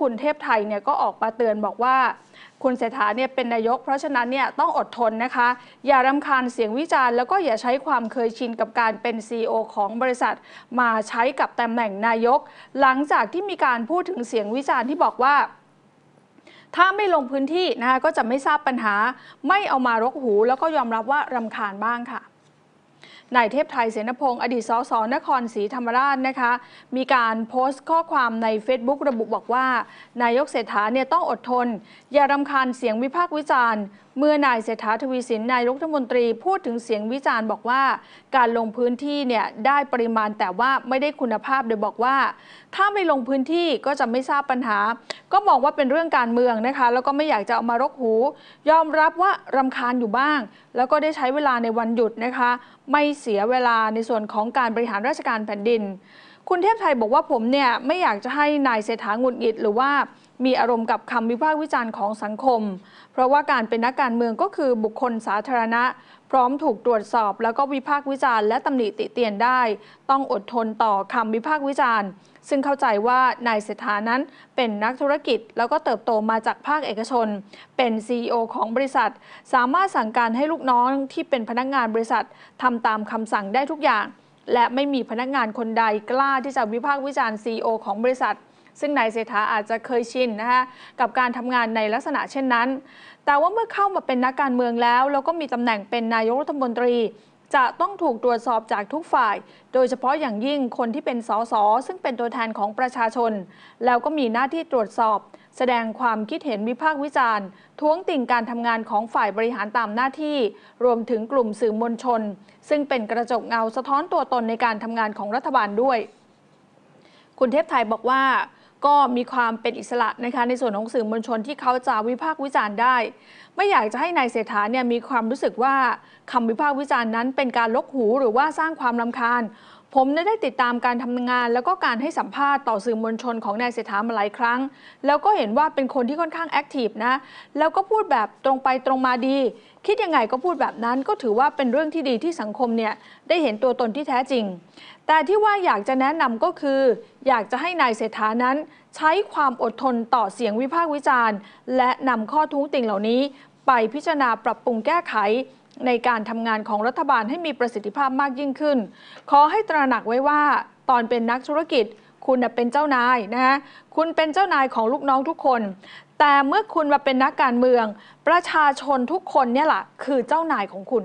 คุณเทพไทยเนี่ยก็ออกมาเตือนบอกว่า คุณเศรษฐาเนี่ยเป็นนายกเพราะฉะนั้นเนี่ยต้องอดทนนะคะอย่ารำคาญเสียงวิจารณ์แล้วก็อย่าใช้ความเคยชินกับการเป็นซีอของบริษัท มาใช้กับตำแหน่งนายก หลังจากที่มีการพูดถึงเสียงวิจารณ์ที่บอกว่า ถ้าไม่ลงพื้นที่นะคะก็จะไม่ทราบปัญหา ไม่เอามารกหู แล้วก็ยอมรับว่ารำคาญบ้างค่ะนายเทพไทยเสนพงศ์อดีตสสนครศรีธรรมราชนะคะ มีการโพสต์ข้อความใน Facebook ระบุบอกว่า นายกเศรษฐาเนี่ยต้องอดทน อย่ารำคาญเสียงวิพากษ์วิจารณ์เมื่อนายเศรษฐาทวีสินนายรัฐมนตรีพูดถึงเสียงวิจารณ์บอกว่า การลงพื้นที่เนี่ยได้ปริมาณแต่ว่าไม่ได้คุณภาพโดยบอกว่า ถ้าไม่ลงพื้นที่ก็จะไม่ทราบปัญหา ก็มองว่าเป็นเรื่องการเมืองนะคะแล้วก็ไม่อยากจะเอามารกหูยอมรับว่ารำคาญอยู่บ้าง แล้วก็ได้ใช้เวลาในวันหยุดนะคะไม่เสียเวลาในส่วนของการบริหารราชการแผ่นดินคุณเทพไทยบอกว่าผมเนี่ยไม่อยากจะให้นายเศรษฐาหงุดหงิด หรือว่ามีอารมณ์กับคำวิพากษ์วิจารณ์ของสังคม เพราะว่าการเป็นนักการเมืองก็คือบุคคลสาธารณะ พร้อมถูกตรวจสอบแล้วก็วิพากษ์วิจารณ์และตำหนิติเตียนได้ ต้องอดทนต่อคำวิพากษ์วิจารณ์ ซึ่งเข้าใจว่านายเศรษฐานั้นเป็นนักธุรกิจ แล้วก็เติบโตมาจากภาคเอกชน เป็นซ e o ของบริษัท สามารถสั่งการให้ลูกน้องที่เป็นพนักงงานบริษัททำตามคำสั่งได้ทุกอย่างและไม่มีพนักงานคนใดกล้าที่จะวิพากษ์วิจารณ์ซีอของบริษัท ซึ่งนายเศรษฐาอาจจะเคยชินนะคะกับการทำงานในลักษณะเช่นนั้น แต่ว่าเมื่อเข้ามาเป็นนักการเมืองแล้ว แล้วก็มีตำแหน่งเป็นนายกรัฐมนตรีจะต้องถูกตรวจสอบจากทุกฝ่าย โดยเฉพาะอย่างยิ่งคนที่เป็นสส ซึ่งเป็นตัวแทนของประชาชน แล้วก็มีหน้าที่ตรวจสอบ แสดงความคิดเห็นวิพากษ์วิจารณ์ ท้วงติ่งการทำงานของฝ่ายบริหารตามหน้าที่ รวมถึงกลุ่มสื่อมวลชน ซึ่งเป็นกระจกเงาสะท้อนตัวตนในการทำงานของรัฐบาลด้วย คุณเทพไทยบอกว่าก็มีความเป็นอิสระนะคะในส่วนของสื่อมวลชนที่เขาจะวิพากษ์วิจารณ์ได้ ไม่อยากจะให้นายเศรษฐาเนี่ยมีความรู้สึกว่าคำวิพากษ์วิจารณ์นั้นเป็นการลกหูหรือว่าสร้างความลาคาญผมได้ติดตามการทำงานแล้วก็การให้สัมภาษณ์ ต่อสื่อมวลชนของนายเศรษฐามาหลายครั้ง แล้วก็เห็นว่าเป็นคนที่ค่อนข้างแอคทีฟนะแล้วก็พูดแบบตรงไปตรงมาดี คิดยังไงก็พูดแบบนั้นก็ถือว่าเป็นเรื่องที่ดีที่สังคมเนี่ยได้เห็นตัวตนที่แท้จริง แต่ที่ว่าอยากจะแนะนำก็คือ อยากจะให้นายเศรษฐานั้น ใช้ความอดทนต่อเสียงวิพากษ์วิจารณ์ และนำข้อทุ้งติงเหล่านี้ ไปพิจารณาปรับปรุงแก้ไขในการทำงานของรัฐบาลให้มีประสิทธิภาพมากยิ่งขึ้น ขอให้ตระหนักไว้ว่าตอนเป็นนักธุรกิจ คุณเป็นเจ้านายนะฮะ คุณเป็นเจ้านายของลูกน้องทุกคน แต่เมื่อคุณมาเป็นนักการเมือง ประชาชนทุกคนเนี่ยแหละคือเจ้านายของคุณ